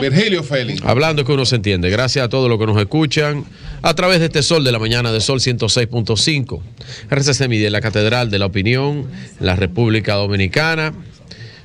Virgilio Félix. Hablando que uno se entiende. Gracias a todos los que nos escuchan a través de este Sol de la Mañana de Sol 106.5. RCC Mide, la Catedral de la Opinión, la República Dominicana.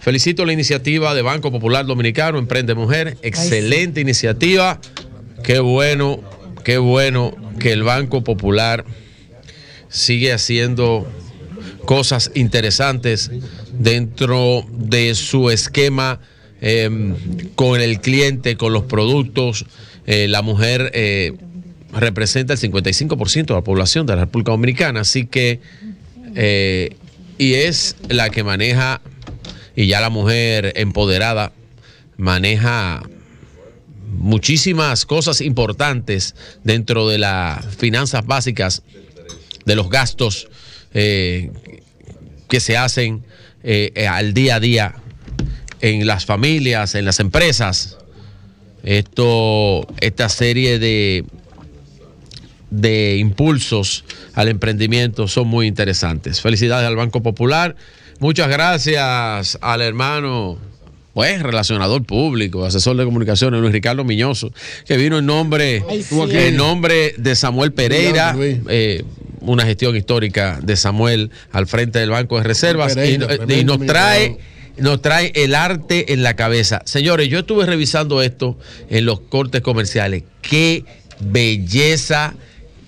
Felicito la iniciativa de Banco Popular Dominicano, Emprende Mujer. Excelente iniciativa. Qué bueno, qué bueno que el Banco Popular sigue haciendo cosas interesantes dentro de su esquema Em, con el cliente, con los productos. Eh, la mujer eh, representa el 55% de la población de la República Dominicana, así que, eh, y es la que maneja, y ya la mujer empoderada maneja muchísimas cosas importantes dentro de las finanzas básicas, de los gastos que se hacen al día a día en las familias, en las empresas. Esto, esta serie de, de impulsos al emprendimiento son muy interesantes. Felicidades al Banco Popular. Muchas gracias al hermano, pues, relacionador público, asesor de comunicaciones, Luis Ricardo Miñoso, que vino en nombre, nombre de Samuel Pereira. Eh, una gestión histórica de Samuel al frente del Banco de Reservas y eh, nos trae nos trae el arte en la cabeza. Señores, yo estuve revisando esto en los cortes comerciales. Qué belleza,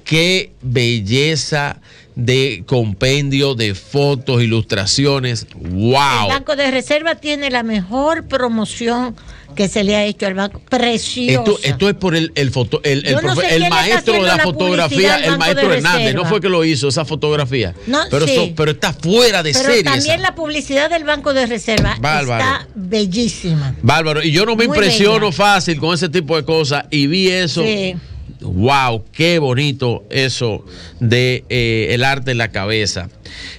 qué belleza de compendio de fotos, ilustraciones. ¡Wow! El Banco de Reserva tiene la mejor promoción que se le ha hecho al banco. Precioso. Esto, es por el, foto, el, maestro de la, fotografía, el maestro Hernández. No fue que lo hizo esa fotografía. No, pero, pero está fuera de pero serie. También la publicidad del Banco de Reserva está bellísima. Bárbaro. Y yo no me impresiono fácil con ese tipo de cosas. Y vi eso. Sí wow, qué bonito eso de eh, el arte en la cabeza.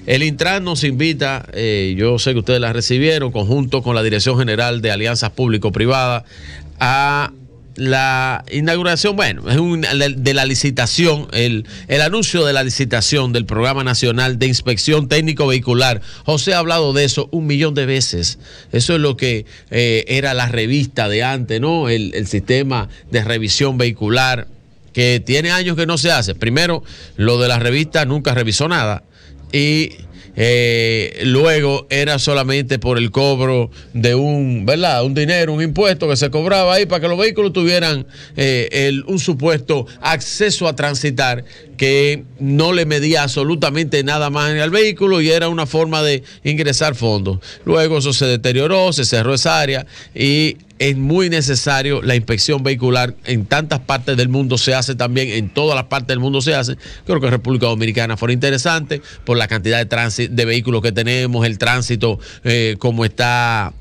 El Intran nos invita, eh, yo sé que ustedes la recibieron, conjunto con la Dirección General de Alianzas Público-Privadas, a la inauguración, bueno, es de la licitación, el, el, anuncio de la licitación del Programa Nacional de Inspección Técnico Vehicular. José ha hablado de eso un millón de veces. Eso es lo que eh, era la revista de antes, ¿no? El, el sistema de revisión vehicular que tiene años que no se hace. Primero, lo de la revista nunca revisó nada y eh, luego era solamente por el cobro de un, ¿verdad? Un dinero, un impuesto que se cobraba ahí para que los vehículos tuvieran eh, un supuesto acceso a transitar que no le medía absolutamente nada más al vehículo y era una forma de ingresar fondos. Luego eso se deterioró, se cerró esa área y es muy necesario la inspección vehicular en tantas partes del mundo se hace también, en todas las partes del mundo se hace. Creo que en República Dominicana fue interesante por la cantidad de, de vehículos que tenemos, el tránsito eh, como está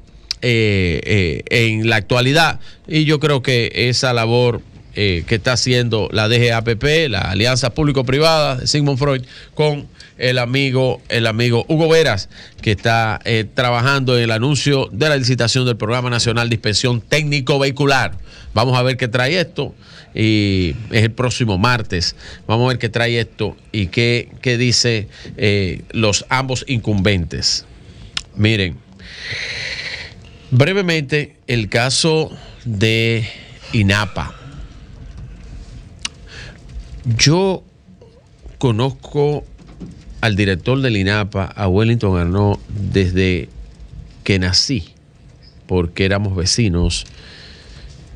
eh, eh, en la actualidad. Y yo creo que esa labor que está haciendo la DGAPP, la Alianza Público-Privada de Sigmund Freud, con el amigo, el amigo Hugo Veras, que está eh, trabajando en el anuncio de la licitación del Programa Nacional de Inspección Técnico Vehicular. Vamos a ver qué trae esto. Y es el próximo martes. Vamos a ver qué trae esto y qué, qué dice eh, los ambos incumbentes. Miren, brevemente, el caso de INAPA. Yo conozco al director del INAPA, a Wellington Arnaud, desde que nací, porque éramos vecinos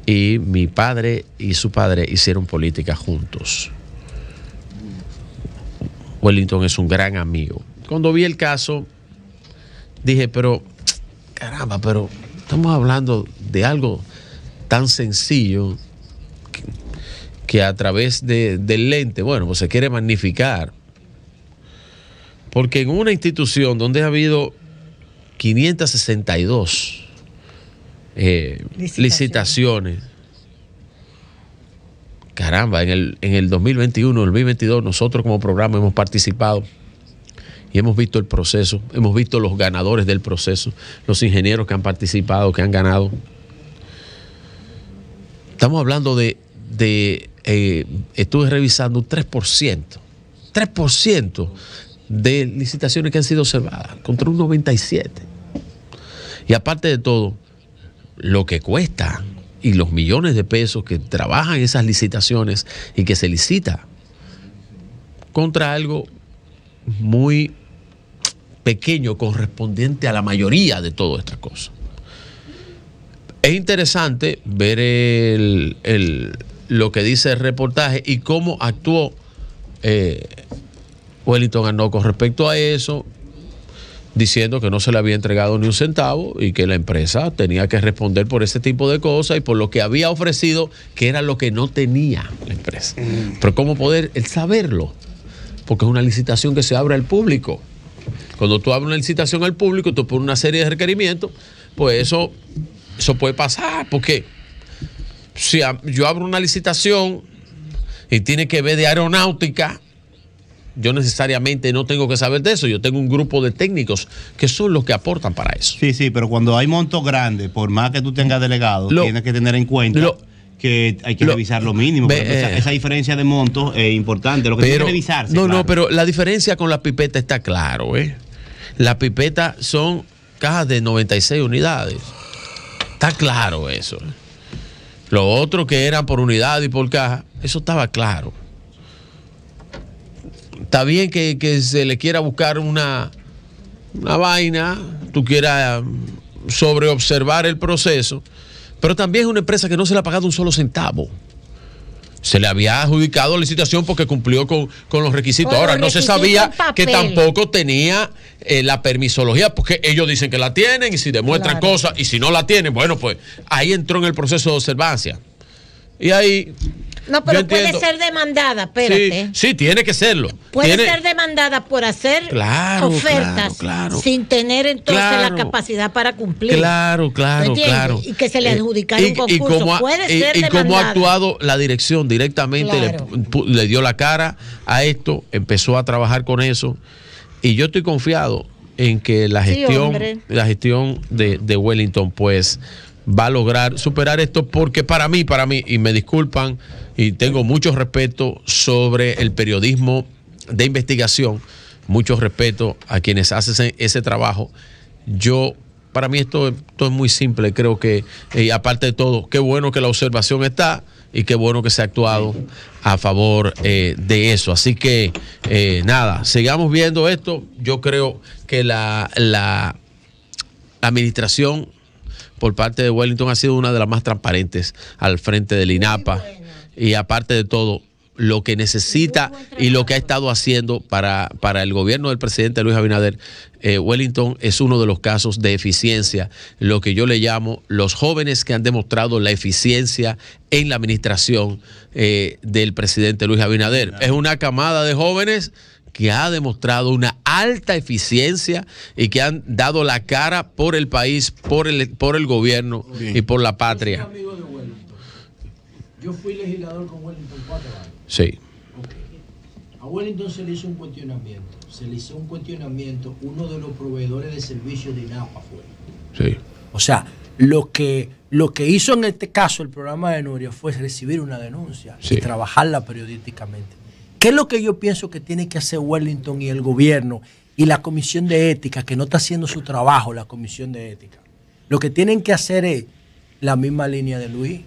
y mi padre y su padre hicieron política juntos. Wellington es un gran amigo. Cuando vi el caso, dije, pero, caramba, pero estamos hablando de algo tan sencillo que, a través de, del lente, bueno, pues se quiere magnificar porque en una institución donde ha habido 562 eh, licitaciones. Caramba, en el, en el 2021, el 2022, nosotros como programa hemos participado y hemos visto el proceso, hemos visto los ganadores del proceso, los ingenieros que han participado, que han ganado. Estamos hablando de, eh, estuve revisando un 3%, 3% de licitaciones que han sido observadas, contra un 97%. Y aparte de todo, lo que cuesta y los millones de pesos que trabajan esas licitaciones y que se licita contra algo muy pequeño correspondiente a la mayoría de todas estas cosas. Es interesante ver el, lo que dice el reportaje y cómo actuó eh, Wellington ganó con respecto a eso, diciendo que no se le había entregado ni un centavo y que la empresa tenía que responder por ese tipo de cosas y por lo que había ofrecido, que era lo que no tenía la empresa. Mm. Pero ¿cómo poder el saberlo? Porque es una licitación que se abre al público. Cuando tú abres una licitación al público, tú pones una serie de requerimientos, pues eso, eso puede pasar. Porque si yo abro una licitación y tiene que ver de aeronáutica, yo necesariamente no tengo que saber de eso, yo tengo un grupo de técnicos que son los que aportan para eso. Sí, sí, pero cuando hay montos grandes, por más que tú tengas delegado, tienes que tener en cuenta. que hay que revisar lo mínimo. Eh. esa, diferencia de montos es importante. Lo que pero, que revisar. No, no, pero la diferencia con la pipeta está claro, ¿eh? La pipeta son cajas de 96 unidades. Está claro eso. Lo otro que eran por unidad y por caja, eso estaba claro está bien que, se le quiera buscar una, una vaina, tú quieras sobreobservar el proceso, pero también es una empresa que no se le ha pagado un solo centavo se le había adjudicado la licitación porque cumplió con, los requisitos. Ahora, no se sabía que tampoco tenía eh, la permisología, porque ellos dicen que la tienen y si demuestran cosas y si no la tienen, bueno, pues ahí entró en el proceso de observancia. Y ahí no, pero puede ser demandada, espérate. Sí, tiene que serlo. Puede ser demandada por hacer ofertas claro, sin tener entonces la capacidad para cumplir. Claro, claro, claro. Y que se le eh, adjudicara un concurso. Y, cómo ha, actuado la dirección directamente, le, dio la cara a esto, empezó a trabajar con eso. Y yo estoy confiado en que la gestión, la gestión de, de, Wellington, pues va a lograr superar esto porque para mí, para mí, y me disculpan, y tengo mucho respeto sobre el periodismo de investigación, mucho respeto a quienes hacen ese trabajo. Yo, para mí esto, esto es muy simple, creo que, y aparte de todo, qué bueno que la observación está y qué bueno que se ha actuado a favor eh, de eso. Así que, eh, nada, sigamos viendo esto. Yo creo que la, la administración por parte de Wellington ha sido una de las más transparentes al frente del INAPA. Y aparte de todo, lo que necesita y lo que ha estado haciendo para, el gobierno del presidente Luis Abinader. Eh, Wellington es uno de los casos de eficiencia, lo que yo le llamo los jóvenes que han demostrado la eficiencia en la administración eh, del presidente Luis Abinader. Es una camada de jóvenes que ha demostrado una alta eficiencia y que han dado la cara por el país, por el, por el gobierno y por la patria. Yo, fui legislador con Wellington cuatro años. Sí. A Wellington se le hizo un cuestionamiento. Se le hizo un cuestionamiento. Uno de los proveedores de servicios de INAPA fue. Sí. O sea, lo que, lo que hizo en este caso el programa de Nuria fue recibir una denuncia y trabajarla periodísticamente. ¿Qué es lo que yo pienso que tiene que hacer Wellington y el gobierno y la comisión de ética, que no está haciendo su trabajo, la comisión de ética? Lo que tienen que hacer es la misma línea de Luis.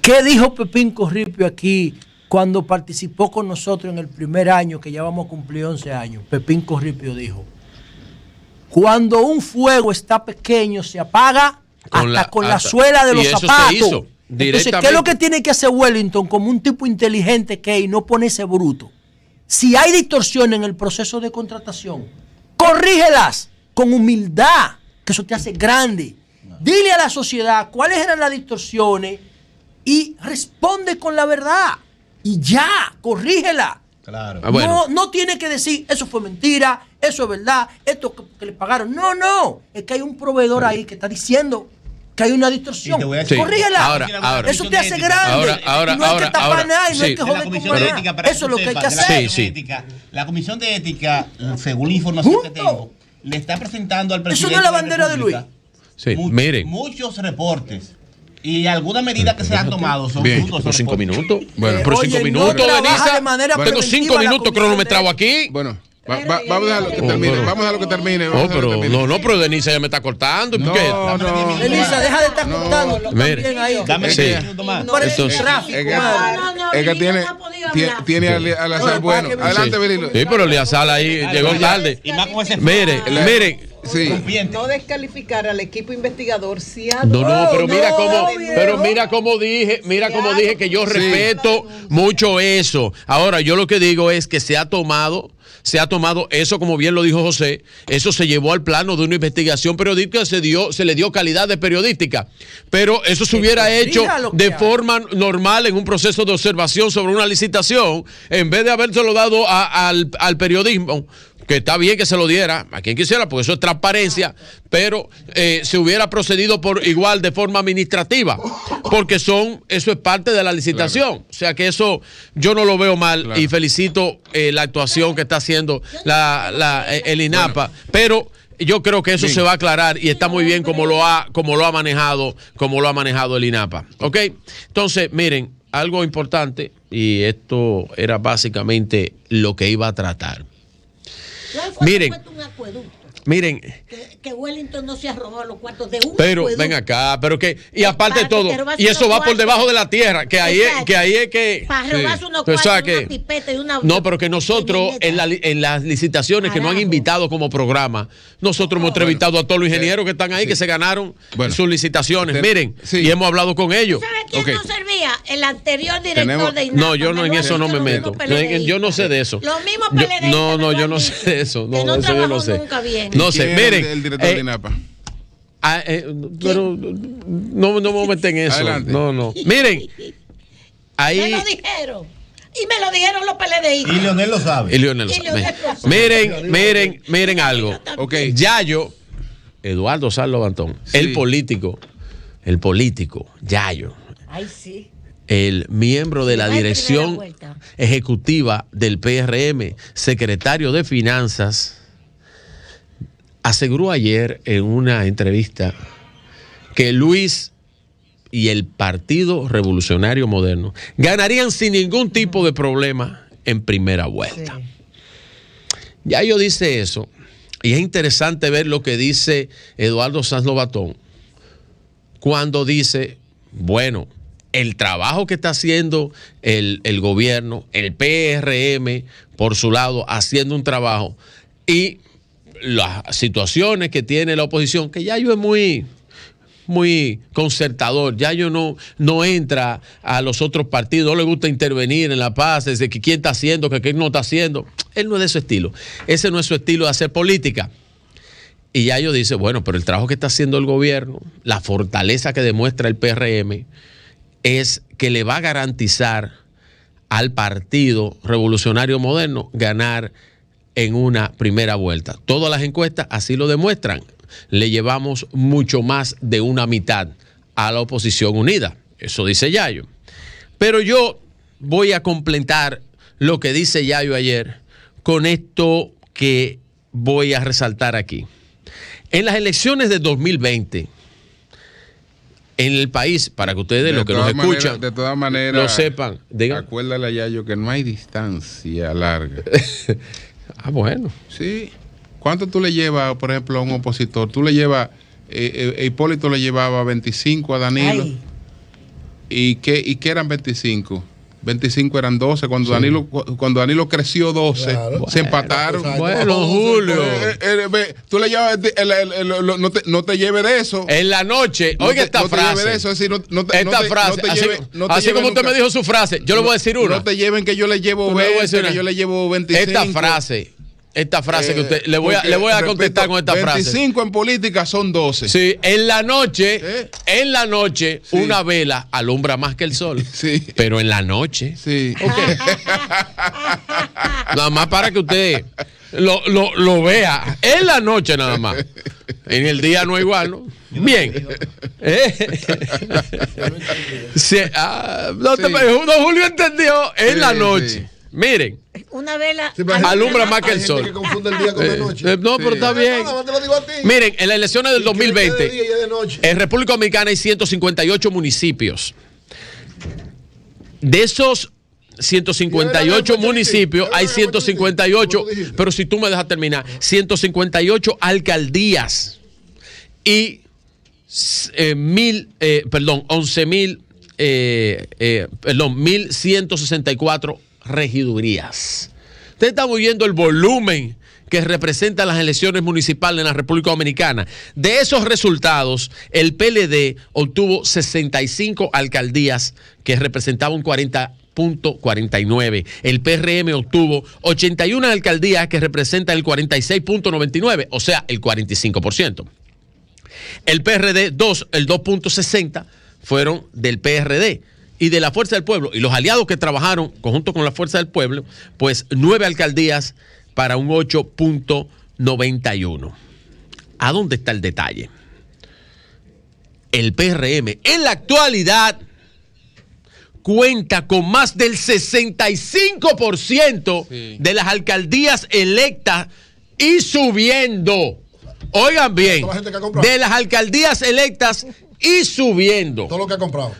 ¿Qué dijo Pepín Corripio aquí cuando participó con nosotros en el primer año, que ya vamos a cumplir 11 años? Pepín Corripio dijo, cuando un fuego está pequeño se apaga hasta con la suela de los zapatos. Entonces, ¿qué es lo que tiene que hacer Wellington como un tipo inteligente que y no ese bruto? Si hay distorsiones en el proceso de contratación, corrígelas con humildad, que eso te hace grande. Dile a la sociedad cuáles eran las distorsiones y responde con la verdad. Y ya, corrígela. Claro. Ah, no, tiene que decir, eso fue mentira, eso es verdad, esto que le pagaron. No, no, es que hay un proveedor ahí que está diciendo que hay una distorsión. Sí. eso te hace grande. Ahora, ahora, no ahora, que tapar y hay que eso es lo que hay que hacer. la comisión de ética, según la información que tengo, le está presentando al presidente. Eso no es la bandera de, Luis. Sí, muchos, miren. Muchos reportes y algunas medidas que se han tomado son Bien, cinco minutos. Bueno, por eh, cinco minutos, no De manera tengo cinco minutos cronometrado aquí. Bueno vamos a lo que termine, vamos a que termine. no, pero, no, pero Denisa ya me está cortando. ¿por qué? No, no, Denisa, deja de estar cortando. Mire, ahí. dame sí. más. Entonces, tráfico, es que, no, es que tiene, tiene, tiene sí. bueno. Adelante, sí. Berilo. Sí, pero Leazal ahí llegó tarde. Mire, mire. Sí. No descalificar al equipo investigador si No, no, pero mira cómo, pero mira cómo dije, mira cómo dije que yo respeto mucho eso. Ahora, yo lo que digo es que se ha tomado se ha tomado eso, como bien lo dijo José, eso se llevó al plano de una investigación periodística, se, dio, se le dio calidad de periodística. Pero eso se hubiera hecho de forma normal en un proceso de observación sobre una licitación, en vez de habérselo dado al, al periodismo que está bien que se lo diera a quien quisiera, porque eso es transparencia, pero eh, se hubiera procedido por igual de forma administrativa, porque son, eso es parte de la licitación. O sea que eso yo no lo veo mal y felicito eh, la actuación que está haciendo eh, el INAPA, pero yo creo que eso se va a aclarar y está muy bien como lo ha, como lo ha manejado, como lo ha manejado el INAPA. ¿Ok? Entonces, miren, algo importante, y esto era básicamente lo que iba a tratar. Miren, Miren. Que, Wellington no se ha robado los cuartos de un Pero ven acá, pero que. Y aparte de todo, y eso va por debajo de la tierra, que ahí, es, que ahí es que. Para robarse unos pues, cuartos, No, pero que nosotros, en, las licitaciones que nos han invitado como programa, nosotros hemos entrevistado a todos los ingenieros que están ahí, que se ganaron sus licitaciones. Miren, y hemos hablado con ellos. ¿Sabes quién no servía? El anterior director de INAPA, No, yo no en eso no me meto. Yo no sé de eso. No, no, yo no sé de eso. No, eso yo no sé. No sé, miren. El, director de eh, ah, eh, pero no, no me voy a meter en eso. No, no. Miren. Ahí. Me lo dijeron. Y me lo dijeron los PLDI. Y Leonel lo sabe. Y Leonel lo sabe. miren, miren, miren algo. Okay. Yayo, Eduardo Sarlo Bantón, el político, el político, Yayo. Ay, sí. El miembro de la dirección ejecutiva del PRM, secretario de Finanzas aseguró ayer en una entrevista que Luis y el Partido Revolucionario Moderno ganarían sin ningún tipo de problema en primera vuelta. Ya yo dice eso, y es interesante ver lo que dice Eduardo Sanz Lobatón cuando dice, bueno, el trabajo que está haciendo el, el gobierno, el PRM, por su lado, haciendo un trabajo, y las situaciones que tiene la oposición, que ya yo es muy muy concertador, ya yo no, no entra a los otros partidos, no le gusta intervenir en la paz, desde que quién está haciendo, que quién no está haciendo. Él no es de su estilo. Ese no es su estilo de hacer política. Y ya yo dice, bueno, pero el trabajo que está haciendo el gobierno, la fortaleza que demuestra el PRM, es que le va a garantizar al Partido Revolucionario Moderno ganar en una primera vuelta. Todas las encuestas así lo demuestran. Le llevamos mucho más de una mitad a la oposición unida. Eso dice Yayo. Pero yo voy a completar lo que dice Yayo ayer con esto que voy a resaltar aquí. En las elecciones de 2020, en el país, para que ustedes, de los que nos escuchan, de todas manera lo sepan. Digan. Acuérdale a Yayo que no hay distancia larga Ah, bueno. Sí. ¿Cuánto tú le llevas, por ejemplo, a un opositor? Tú le llevas, eh, eh, Hipólito le llevaba 25 a Danilo. ¿Y qué, ¿Y qué eran 25? 25 eran 12. Cuando, Danilo, cuando Danilo creció 12, se empataron. Bueno, Julio. Eh, eh, eh, tú le llevas. El, el, no, te, no te lleves de eso. En la noche. oye oiga te, esta no te lleves de eso, es decir, no, te, esta frase. así, como usted me dijo su frase, yo le voy a decir una. No te lleven que yo le llevo 20, que yo le llevo 25. Esta frase esta frase que eh, usted. Le voy a, le voy a contestar con esta frase. 25 en política son 12. Sí, en la noche, en la noche, una vela alumbra más que el sol. Sí. Pero en la noche. Sí. nada más para que usted lo, lo, lo vea. En la noche nada más. En el día no es igual, ¿no? Bien. Eh. Ah, no, Julio entendió en la noche. Miren, una vela alumbra más que el sol. Eh, no, pero está bien. Miren, en las elecciones del 2020, en República Dominicana hay 158 municipios. De esos 158 municipios, hay 158, pero si tú me dejas terminar, 158 alcaldías y eh, mil, eh, perdón, 11 mil, eh, perdón, 1164 regidurías. Ustedes están viendo el volumen que representan las elecciones municipales en la República Dominicana. De esos resultados, el PLD obtuvo 65 alcaldías que representaban 40.49. El PRM obtuvo 81 alcaldías que representan el 46.99, o sea, el 45%. El PRD 2, el 2.60 fueron del PRD y de la Fuerza del Pueblo y los aliados que trabajaron conjunto con la Fuerza del Pueblo, pues nueve alcaldías para un 8.91. ¿A dónde está el detalle? El PRM en la actualidad cuenta con más del 65% de las alcaldías electas y subiendo. Oigan bien, de las alcaldías electas y subiendo. Todo lo que ha comprado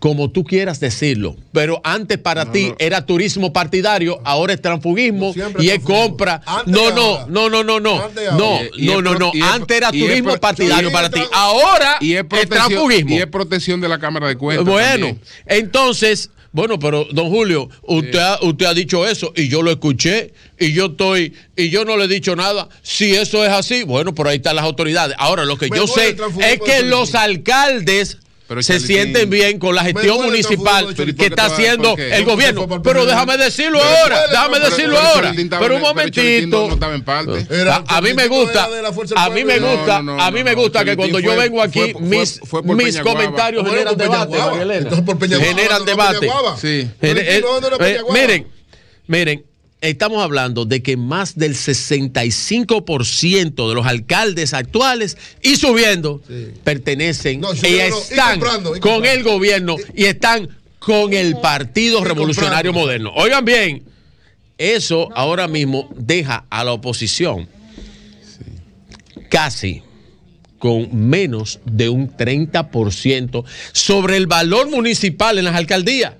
como tú quieras decirlo. Pero antes para ti era turismo partidario, ahora es transfugismo y es compra. No, no, no, no, no, no, no. No, no, no, Antes era turismo partidario para ti. Ahora es, transfugismo. Y es protección de la Cámara de Cuentas. Bueno, entonces, bueno, pero don Julio, usted, ha, dicho eso y yo lo escuché y yo estoy y yo no le he dicho nada. Si eso es así, bueno, por ahí están las autoridades. Ahora, lo que pues yo sé es que los alcaldes se sienten bien con la gestión municipal que está haciendo el gobierno. Pero, déjame decirlo ahora, déjame decirlo ahora. Pero un momentito. a mí me gusta, a mí me gusta, a mí me gusta que cuando yo vengo aquí mis mis comentarios generan debate, Generan debate. Eh, eh, miren, miren estamos hablando de que más del 65% de los alcaldes actuales y subiendo pertenecen y están con el gobierno y están con el Partido Revolucionario Moderno. Oigan bien, eso ahora mismo deja a la oposición casi con menos de un 30% sobre el valor municipal en las alcaldías.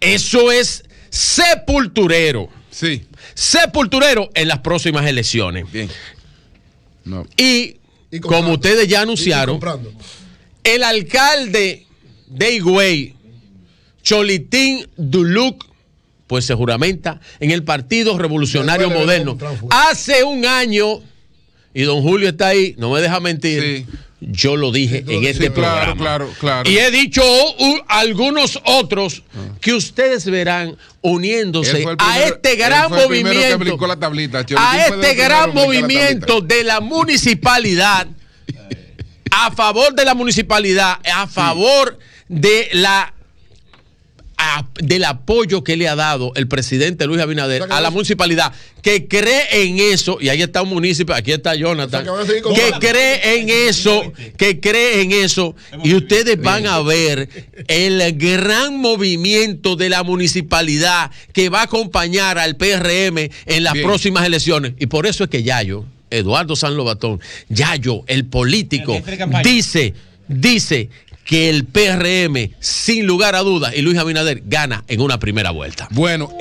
Eso es sepulturero. Sí. Sepulturero en las próximas elecciones. Bien. Y, como ustedes ya anunciaron, el alcalde de Higüey, Cholitín Duluc, pues se juramenta en el Partido Revolucionario Moderno. Hace un año, y don Julio está ahí, no me deja mentir yo lo dije en este programa. Y he dicho algunos otros que ustedes verán uniéndose a este gran movimiento. a este gran movimiento de la municipalidad, a favor de la municipalidad, a favor de la del apoyo que le ha dado el presidente Luis Abinader a la municipalidad, que cree en eso, y ahí está un municipio, aquí está Jonathan, que, cree en eso, que cree en eso, y ustedes van a ver el gran movimiento de la municipalidad que va a acompañar al PRM en las próximas elecciones. Y por eso es que Yayo, Eduardo San Lobatón, Yayo, el político, dice, dice que el PRM, sin lugar a dudas, y Luis Abinader gana en una primera vuelta. Bueno,